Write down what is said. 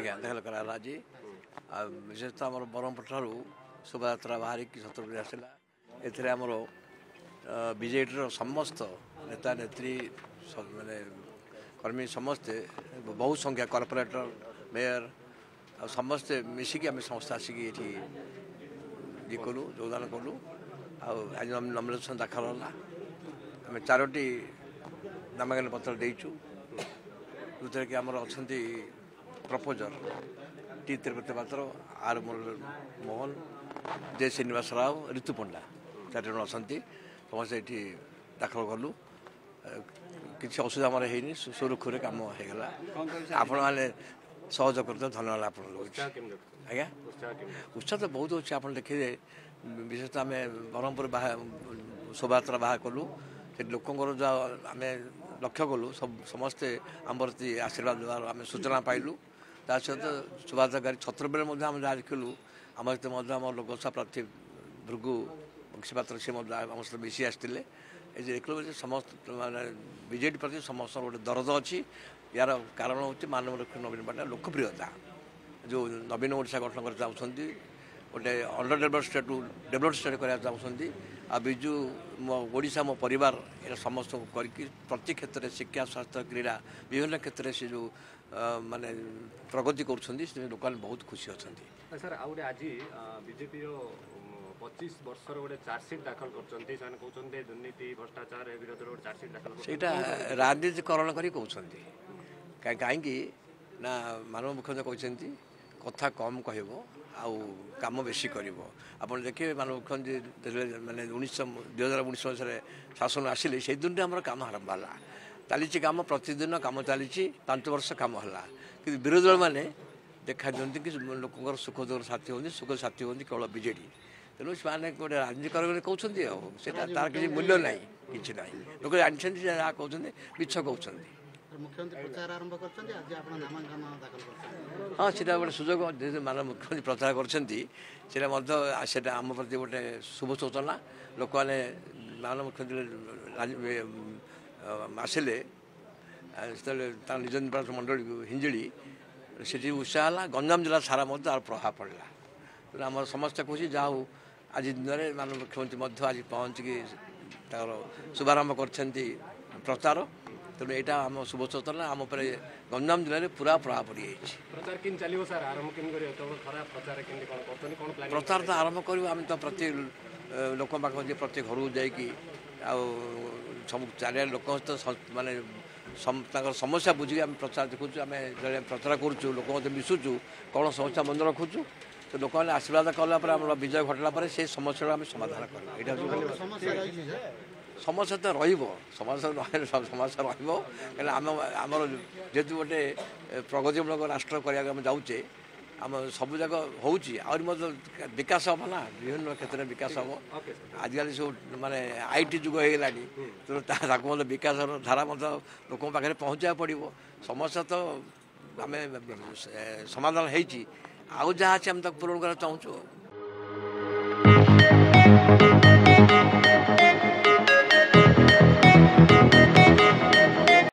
ଆଜ୍ଞା ଦେହ ଲୋକ ହେଲା ଜି ଆଉ ବିଶେଷ ତ ଆମର ବ୍ରହ୍ମପୁର ଠାରୁ ଶୋଭାଯାତ୍ରା ବାହାରିକି ଛତ୍ରପୁର ଆସିଲା ଏଥିରେ ଆମର ବିଜେଡ଼ିର ସମସ୍ତ ନେତା ନେତ୍ରୀ ମାନେ କର୍ମୀ ସମସ୍ତେ ବହୁ ସଂଖ୍ୟା କର୍ପୋରେଟର ମେୟର ଆଉ ସମସ୍ତେ ମିଶିକି ଆମେ ସମସ୍ତେ ଆସିକି ଏଠି ଇଏ କଲୁ ଯୋଗଦାନ କଲୁ ଆଉ ଆଜି ନମିନେସନ୍ ଦାଖଲ ହେଲା ଆମେ ଚାରୋଟି ନାମାଙ୍କନ ପତ୍ର ଦେଇଛୁ ଯେଉଁଥିରେ କି ଆମର ଅଛନ୍ତି proposer T Tripathi Patra R Mohan J Srinivas Rao Ritu Panda चारजना असे एउटा दाखल कलु असुविधा हैनी काम हैगला आप धन्यवाद आप आज उत्साह त बहुत आ विशेष त्रह्मपुर बाह शोभ्रा बाहलु लोक आमे लक्ष्य कलु समे आम्रति आशीर्वाद सूचना पाइँ ତା ସହିତ ସୁଭାଷ ଗାଡ଼ି ଛତ୍ରବେଳେ ମଧ୍ୟ ଆମେ ଯାହା ଦେଖିଲୁ ଆମ ସହିତ ମଧ୍ୟ ଆମ ଲୋକସଭା ପ୍ରାର୍ଥୀ ଭୃଗୁ ମୁଖ୍ୟପାତ୍ର ସେ ମଧ୍ୟ ଆମ ସହିତ ମିଶି ଆସିଥିଲେ ଏ ଯେ ଦେଖିଲୁ ଯେ ସମସ୍ତ ମାନେ ବିଜେଡ଼ି ପ୍ରତି ସମସ୍ତଙ୍କର ଗୋଟେ ଦରଦ ଅଛି ଏହାର କାରଣ ହେଉଛି ମାନବ ଲକ୍ଷ୍ମୀ ନବୀନ ପଟ୍ଟନାୟକ ଲୋକପ୍ରିୟତା ଯେଉଁ ନବୀନ ଓଡ଼ିଶା ଗଠନ କରିବାକୁ ଯାଉଛନ୍ତି ଗୋଟେ ଅଣ୍ଡର ଡେଭଲପ୍ ଷ୍ଟେଟ୍ରୁ ଡେଭଲପ୍ ଷ୍ଟେଟ୍ କରିବାକୁ ଚାହୁଁଛନ୍ତି ଆଉ ବିଜୁ ମୋ ଓଡ଼ିଶା ମୋ ପରିବାର ଏଇଟା ସମସ୍ତଙ୍କୁ କରିକି ପ୍ରତି କ୍ଷେତ୍ରରେ ଶିକ୍ଷା ସ୍ୱାସ୍ଥ୍ୟ କ୍ରୀଡ଼ା ବିଭିନ୍ନ କ୍ଷେତ୍ରରେ ସେ ଯେଉଁ ମାନେ ପ୍ରଗତି କରୁଛନ୍ତି ସେଥିପାଇଁ ଲୋକମାନେ ବହୁତ ଖୁସି ଅଛନ୍ତି ସାର୍ ଆଉ ଗୋଟେ ଆଜି ବିଜେପିର ପଚିଶ ବର୍ଷର ଗୋଟେ ଚାର୍ଜସିଟ୍ ଦାଖଲ କରୁଛନ୍ତି ସେମାନେ କହୁଛନ୍ତି ଦୁର୍ନୀତି ଭ୍ରଷ୍ଟାଚାର ବିରୋଧରେ ଗୋଟେ ଚାର୍ଜସିଟ୍ ଦାଖଲ ସେଇଟା ରାଜନୀତିକରଣ କରି କହୁଛନ୍ତି କାହିଁକି ନା ମାନବ ମୁଖ୍ୟ କହିଛନ୍ତି କଥା କମ୍ କହିବ ଆଉ କାମ ବେଶୀ କରିବ ଆପଣ ଦେଖିବେ ମାନବ ମୁଖ୍ୟମନ୍ତ୍ରୀ ମାନେ ଉଣେଇଶ ଦୁଇ ହଜାର ଉଣେଇଶ ମସିହାରେ ଶାସନ ଆସିଲେ ସେଇଦିନଠୁ ଆମର କାମ ଆରମ୍ଭ ହେଲା ଚାଲିଛି କାମ ପ୍ରତିଦିନ କାମ ଚାଲିଛି ପାଞ୍ଚ ବର୍ଷ କାମ ହେଲା କିନ୍ତୁ ବିରୋଧୀ ଦଳମାନେ ଦେଖା ଦିଅନ୍ତି କି ଲୋକଙ୍କର ସୁଖ ଦୁଃଖର ସାଥୀ ହୁଅନ୍ତି ସୁଖ ସାଥୀ ହୁଅନ୍ତି କେବଳ ବିଜେଡ଼ି ତେଣୁ ସେମାନେ ଗୋଟେ ରାଜନୀତି କର କହୁଛନ୍ତି ଆଉ ସେଟା ତାର କିଛି ମୂଲ୍ୟ ନାହିଁ କିଛି ନାହିଁ ଲୋକ ଜାଣିଛନ୍ତି ଯାହା କହୁଛନ୍ତି ମିଛ କହୁଛନ୍ତି ହଁ ସେଟା ଗୋଟେ ସୁଯୋଗ ମାନ ମୁଖ୍ୟମନ୍ତ୍ରୀ ପ୍ରଚାର କରିଛନ୍ତି ସେଟା ମଧ୍ୟ ସେଟା ଆମ ପ୍ରତି ଗୋଟେ ଶୁଭ ସୂଚନା ଲୋକମାନେ ମାନ ମୁଖ୍ୟମନ୍ତ୍ରୀ ଆସିଲେ ସେତେବେଳେ ତା ନିଜ ନିର୍ବାଚନ ମଣ୍ଡଳୀକୁ ହିଞ୍ଜିଳି ସେଠି ଉତ୍ସାହ ହେଲା ଗଞ୍ଜାମ ଜିଲ୍ଲା ସାରା ମଧ୍ୟ ତା'ର ପ୍ରଭାବ ପଡ଼ିଲା ତେଣୁ ଆମର ସମସ୍ତେ କହୁଛି ଯାହା ହଉ ଆଜି ଦିନରେ ମାନ ମୁଖ୍ୟମନ୍ତ୍ରୀ ମଧ୍ୟ ଆଜି ପହଞ୍ଚିକି ତାଙ୍କର ଶୁଭାରମ୍ଭ କରିଛନ୍ତି ପ୍ରଚାର ତେଣୁ ଏଇଟା ଆମ ଶୁଭ ସୂଚନା ଆମ ଉପରେ ଗଞ୍ଜାମ ଜିଲ୍ଲାରେ ପୁରା ପ୍ରଭାବ ପଡ଼ିଯାଇଛି ପ୍ରଚାର ତ ଆରମ୍ଭ କରିବୁ ଆମେ ତ ପ୍ରତି ଲୋକଙ୍କ ପାଖକୁ ପ୍ରତି ଘରକୁ ଯାଇକି ଆଉ ସବୁ ଚାରିଆଡ଼େ ଲୋକଙ୍କ ସହିତ ମାନେ ତାଙ୍କର ସମସ୍ୟା ବୁଝିକି ଆମେ ପ୍ରଚାର ଦେଖୁଛୁ ଆମେ ପ୍ରଚାର କରୁଛୁ ଲୋକଙ୍କ ସହିତ ମିଶୁଛୁ କ'ଣ ସମସ୍ୟା ମନେ ରଖୁଛୁ ତ ଲୋକମାନେ ଆଶୀର୍ବାଦ କଲା ପରେ ଆମର ବିଜୟ ଘଟିଲା ପରେ ସେ ସମସ୍ୟାର ଆମେ ସମାଧାନ କରିବା ଏଇଟା ହେଉଛି ସମସ୍ୟା ତ ରହିବ ସମସ୍ୟା ସମସ୍ୟା ରହିବ କାହିଁକିନା ଆମ ଆମର ଯେହେତୁ ଗୋଟେ ପ୍ରଗତିମୂଳକ ରାଷ୍ଟ୍ର କରିବାକୁ ଆମେ ଯାଉଛେ ଆମ ସବୁ ଯାକ ହେଉଛି ଆହୁରି ମଧ୍ୟ ବିକାଶ ହେବ ନା ବିଭିନ୍ନ କ୍ଷେତ୍ରରେ ବିକାଶ ହେବ ଆଜିକାଲି ସବୁ ମାନେ ଆଇ ଟି ଯୁଗ ହେଇଗଲାଣି ତେଣୁ ତାକୁ ମଧ୍ୟ ବିକାଶର ଧାରା ମଧ୍ୟ ଲୋକଙ୍କ ପାଖରେ ପହଞ୍ଚିବାକୁ ପଡ଼ିବ ସମସ୍ୟା ତ ଆମେ ସମାଧାନ ହେଇଛି ଆଉ ଯାହା ଅଛି ଆମେ ତାକୁ ପୂରଣ କରିବାକୁ ଚାହୁଁଛୁ ଆଉ